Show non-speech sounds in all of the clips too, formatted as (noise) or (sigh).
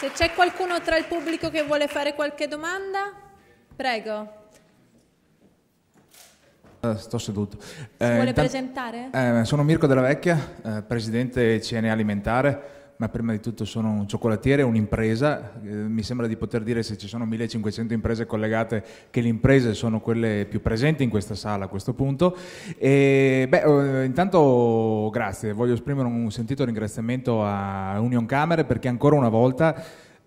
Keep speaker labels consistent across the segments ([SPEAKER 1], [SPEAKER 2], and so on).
[SPEAKER 1] Se c'è qualcuno tra il pubblico che vuole fare qualche domanda, prego. Eh, sto seduto. Si eh, vuole presentare? Eh, sono Mirko Della Vecchia, eh, presidente CNA Alimentare ma prima di tutto sono un cioccolatiere, un'impresa. Eh, mi sembra di poter dire, se ci sono 1500 imprese collegate, che le imprese sono quelle più presenti in questa sala a questo punto. E, beh, oh, intanto grazie, voglio esprimere un sentito ringraziamento a Union Camere perché ancora una volta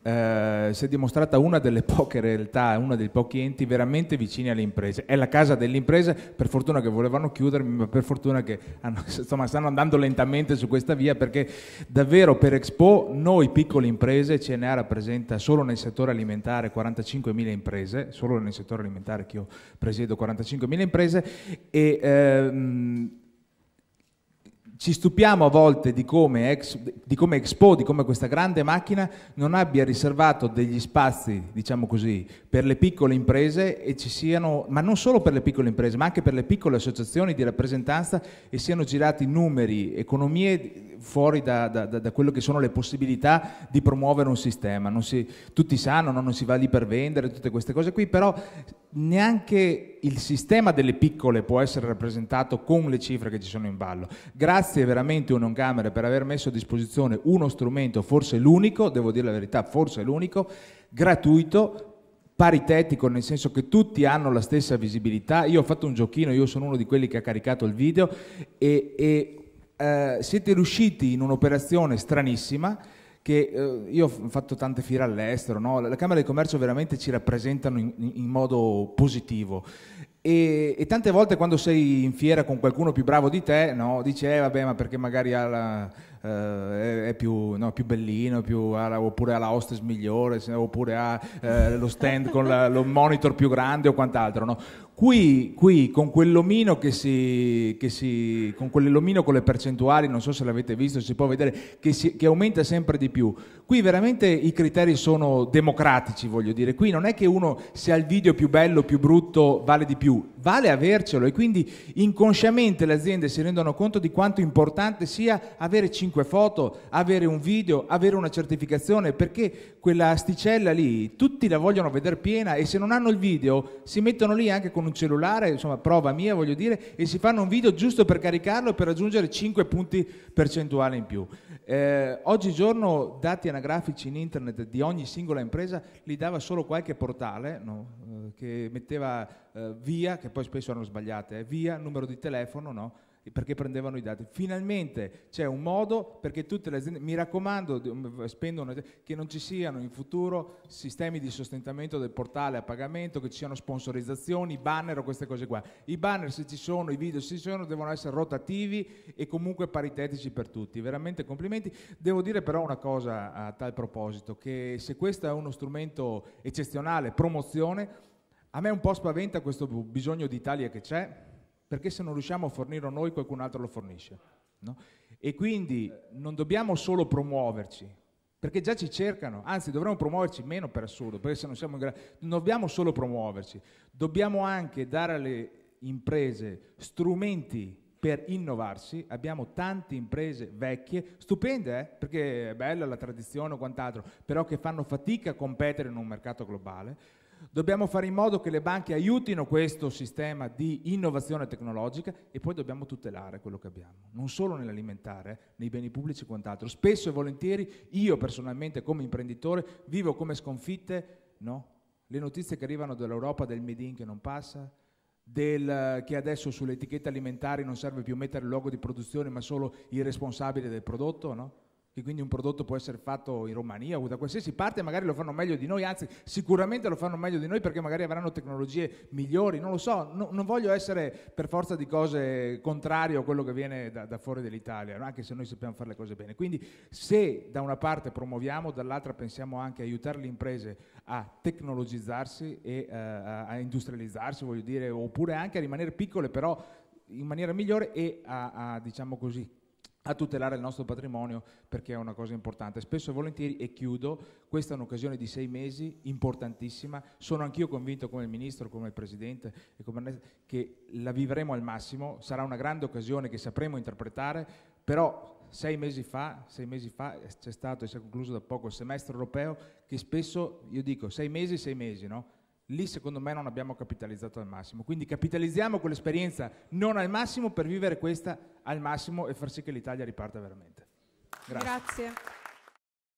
[SPEAKER 1] eh, si è dimostrata una delle poche realtà, uno dei pochi enti veramente vicini alle imprese. È la casa delle imprese, per fortuna che volevano chiudermi, ma per fortuna che hanno, (laughs) insomma, stanno andando lentamente su questa via perché davvero per Expo noi piccole imprese, CNA rappresenta solo nel settore alimentare 45.000 imprese, solo nel settore alimentare che io presiedo 45.000 imprese e... Ehm, ci stupiamo a volte di come, ex, di come, Expo, di come questa grande macchina non abbia riservato degli spazi, diciamo così, per le piccole imprese e ci siano, ma non solo per le piccole imprese, ma anche per le piccole associazioni di rappresentanza e siano girati numeri, economie fuori da, da, da, da quello che sono le possibilità di promuovere un sistema. Si, tutti sanno, no? non si va lì per vendere, tutte queste cose qui, però neanche il sistema delle piccole può essere rappresentato con le cifre che ci sono in ballo. Grazie veramente Camera per aver messo a disposizione uno strumento, forse l'unico, devo dire la verità, forse l'unico, gratuito paritetico, nel senso che tutti hanno la stessa visibilità. Io ho fatto un giochino, io sono uno di quelli che ha caricato il video e, e eh, siete riusciti in un'operazione stranissima che eh, io ho fatto tante fiere all'estero, no? la Camera di Commercio veramente ci rappresentano in, in modo positivo. E, e, tante volte quando sei in fiera con qualcuno più bravo di te, no? dici, eh, vabbè, ma perché magari la, eh, è più, no, più bellino, più, ha, oppure ha la hostess migliore, oppure ha eh, lo stand con la, lo monitor più grande o quant'altro. No? Qui, qui, con quell'omino che si, che si, con quell'omino con le percentuali, non so se l'avete visto, si può vedere, che, si, che, aumenta sempre di più. Qui veramente i criteri sono democratici, voglio dire. Qui non è che uno se ha il video più bello, più brutto, vale di più, vale avercelo e quindi inconsciamente le aziende si rendono conto di quanto importante sia avere cinque foto, avere un video, avere una certificazione, perché quella asticella lì tutti la vogliono vedere piena e se non hanno il video si mettono lì anche con un cellulare, insomma prova mia voglio dire, e si fanno un video giusto per caricarlo e per raggiungere 5 punti percentuali in più. Eh, oggigiorno dati anagrafici in internet di ogni singola impresa li dava solo qualche portale no? eh, che metteva eh, via, che poi spesso erano sbagliate, eh, via numero di telefono, no? perché prendevano i dati. Finalmente c'è un modo perché tutte le aziende, mi raccomando, spendono, che non ci siano in futuro sistemi di sostentamento del portale a pagamento, che ci siano sponsorizzazioni, banner o queste cose qua. I banner se ci sono, i video se ci sono, devono essere rotativi e comunque paritetici per tutti. Veramente complimenti. Devo dire però una cosa a tal proposito, che se questo è uno strumento eccezionale, promozione, a me un po' spaventa questo bisogno d'Italia che c'è, perché se non riusciamo a fornirlo noi qualcun altro lo fornisce. No? E quindi non dobbiamo solo promuoverci, perché già ci cercano, anzi dovremmo promuoverci meno per assurdo, perché se non siamo in grado, non dobbiamo solo promuoverci, dobbiamo anche dare alle imprese strumenti per innovarsi, abbiamo tante imprese vecchie, stupende eh? perché è bella la tradizione o quant'altro, però che fanno fatica a competere in un mercato globale, Dobbiamo fare in modo che le banche aiutino questo sistema di innovazione tecnologica e poi dobbiamo tutelare quello che abbiamo, non solo nell'alimentare, nei beni pubblici e quant'altro. Spesso e volentieri io personalmente come imprenditore vivo come sconfitte no? le notizie che arrivano dall'Europa del Made in che non passa, del, che adesso sulle etichette alimentari non serve più mettere il luogo di produzione ma solo il responsabile del prodotto, no? che quindi un prodotto può essere fatto in Romania o da qualsiasi parte, magari lo fanno meglio di noi, anzi sicuramente lo fanno meglio di noi perché magari avranno tecnologie migliori, non lo so, no, non voglio essere per forza di cose contrario a quello che viene da, da fuori dell'Italia, anche se noi sappiamo fare le cose bene. Quindi se da una parte promuoviamo, dall'altra pensiamo anche a aiutare le imprese a tecnologizzarsi e uh, a industrializzarsi, voglio dire, oppure anche a rimanere piccole però in maniera migliore e a, a diciamo così, a tutelare il nostro patrimonio perché è una cosa importante. Spesso e volentieri, e chiudo, questa è un'occasione di sei mesi importantissima, sono anch'io convinto come il Ministro, come il Presidente e come che la vivremo al massimo, sarà una grande occasione che sapremo interpretare, però sei mesi fa, sei mesi fa c'è stato e si è concluso da poco il semestre europeo che spesso, io dico sei mesi, sei mesi, no? lì secondo me non abbiamo capitalizzato al massimo. Quindi capitalizziamo quell'esperienza non al massimo per vivere questa al massimo e far sì che l'Italia riparta veramente. Grazie. Grazie.